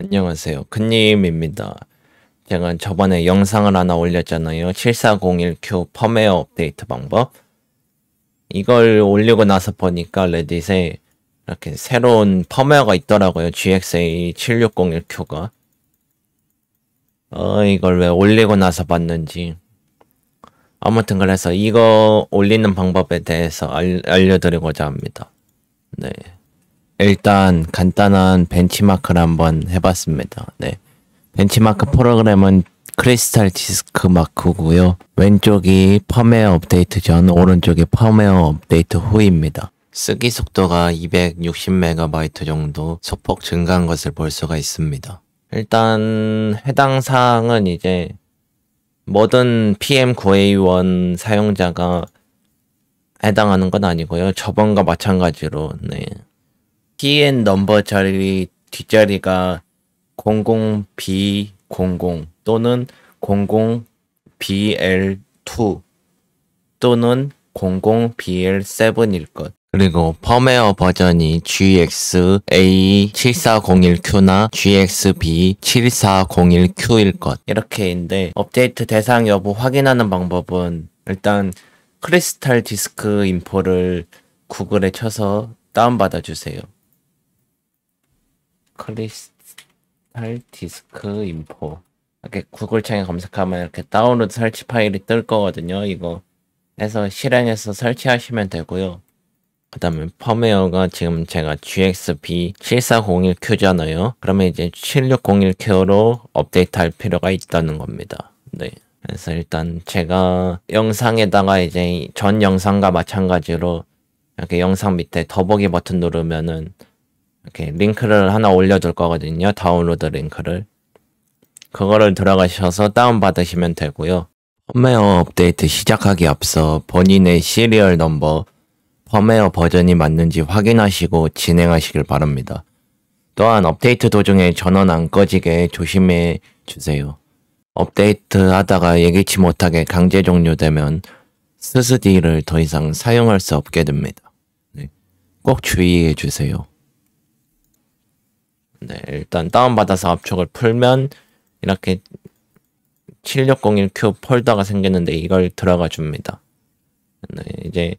안녕하세요. 큰님입니다 제가 저번에 영상을 하나 올렸잖아요. 7401Q 펌웨어 업데이트 방법. 이걸 올리고 나서 보니까 레딧에 이렇게 새로운 펌웨어가 있더라고요. GXA 7601Q가. 어, 이걸 왜 올리고 나서 봤는지. 아무튼 그래서 이거 올리는 방법에 대해서 알, 알려드리고자 합니다. 네. 일단 간단한 벤치마크를 한번 해봤습니다. 네. 벤치마크 프로그램은 크리스탈 디스크 마크고요. 왼쪽이 펌웨어 업데이트 전, 오른쪽이 펌웨어 업데이트 후입니다. 쓰기 속도가 260MB 정도 소폭 증가한 것을 볼 수가 있습니다. 일단 해당 사항은 이제 모든 PM9A1 사용자가 해당하는 건 아니고요. 저번과 마찬가지로 네. TN 넘버 자리 뒷자리가 00B00 또는 00BL2 또는 00BL7일 것. 그리고 펌웨어 버전이 GXA7401Q나 GXB7401Q일 것. 이렇게인데 업데이트 대상 여부 확인하는 방법은 일단 크리스탈 디스크 인포를 구글에 쳐서 다운받아 주세요. 크리스탈 디스크 인포 이렇게 구글창에 검색하면 이렇게 다운로드 설치 파일이 뜰 거거든요. 이거 해서 실행해서 설치하시면 되고요. 그 다음에 펌웨어가 지금 제가 GXP7401Q잖아요. 그러면 이제 7601Q로 업데이트 할 필요가 있다는 겁니다. 네. 그래서 일단 제가 영상에다가 이제 전 영상과 마찬가지로 이렇게 영상 밑에 더보기 버튼 누르면은 이렇게 링크를 하나 올려줄 거거든요. 다운로드 링크를. 그거를 들어가셔서 다운받으시면 되고요. 펌웨어 업데이트 시작하기 앞서 본인의 시리얼 넘버 펌웨어 버전이 맞는지 확인하시고 진행하시길 바랍니다. 또한 업데이트 도중에 전원 안 꺼지게 조심해 주세요. 업데이트 하다가 예기치 못하게 강제 종료되면 스스디를 더 이상 사용할 수 없게 됩니다. 네. 꼭 주의해 주세요. 네, 일단 다운받아서 압축을 풀면 이렇게 7601Q 폴더가 생겼는데 이걸 들어가 줍니다. 네, 이제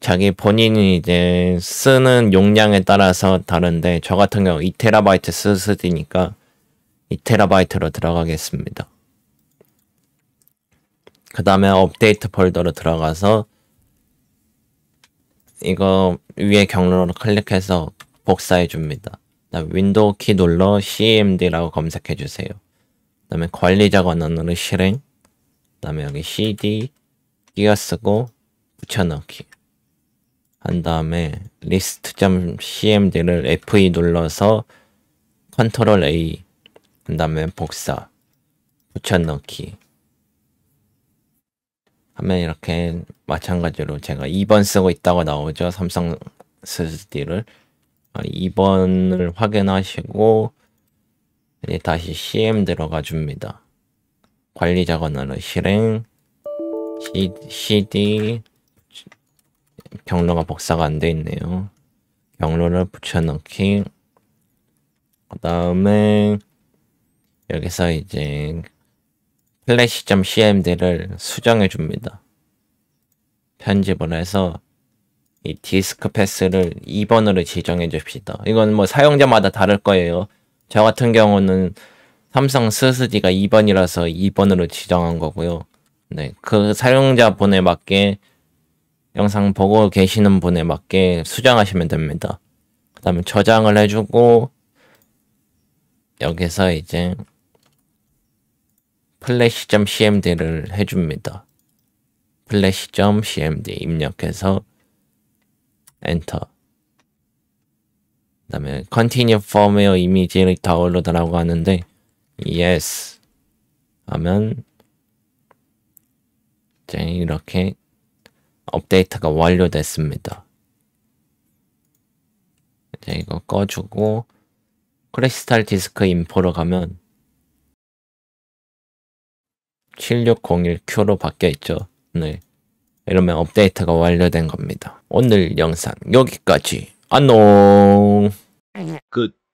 자기 본인이 이제 쓰는 용량에 따라서 다른데 저 같은 경우 2TB 쓰 s d 니까 2TB로 들어가겠습니다. 그 다음에 업데이트 폴더로 들어가서 이거 위에 경로로 클릭해서 복사해 줍니다. 윈도우 키 눌러 cmd라고 검색해 주세요. 그 다음에 관리자 권한으로 실행 그 다음에 여기 cd 끼워 쓰고 붙여넣기 한 다음에 list.cmd를 F2 e 눌러서 컨트롤 A 그 다음에 복사 붙여넣기 하면 이렇게 마찬가지로 제가 2번 쓰고 있다고 나오죠 삼성 SSD를 2번을 아, 확인하시고 이제 다시 CM 들어가 줍니다. 관리자 권한을 실행 C, d 경로가 복사가 안 돼 있네요. 경로를 붙여넣기 그 다음에 여기서 이제 플래시.cmd를 수정해 줍니다. 편집을 해서 이 디스크 패스를 2번으로 지정해 줍시다. 이건 뭐 사용자마다 다를 거예요. 저 같은 경우는 삼성 스스디가 2번이라서 2번으로 지정한 거고요. 네, 그 사용자분에 맞게 영상 보고 계시는 분에 맞게 수정하시면 됩니다. 그 다음에 저장을 해주고 여기서 이제 플래시.cmd를 해줍니다. 플래시.cmd 입력해서 엔터 그 다음에 continue firmware i m a t e l y d o 라고 하는데 yes 하면 이제 이렇게 업데이트가 완료됐습니다. 이제 이거 꺼주고 크리스탈 디스크 인포로 가면 7601Q로 바뀌어 있죠. 네. 이러면 업데이트가 완료된 겁니다. 오늘 영상 여기까지. 안녕. 끝.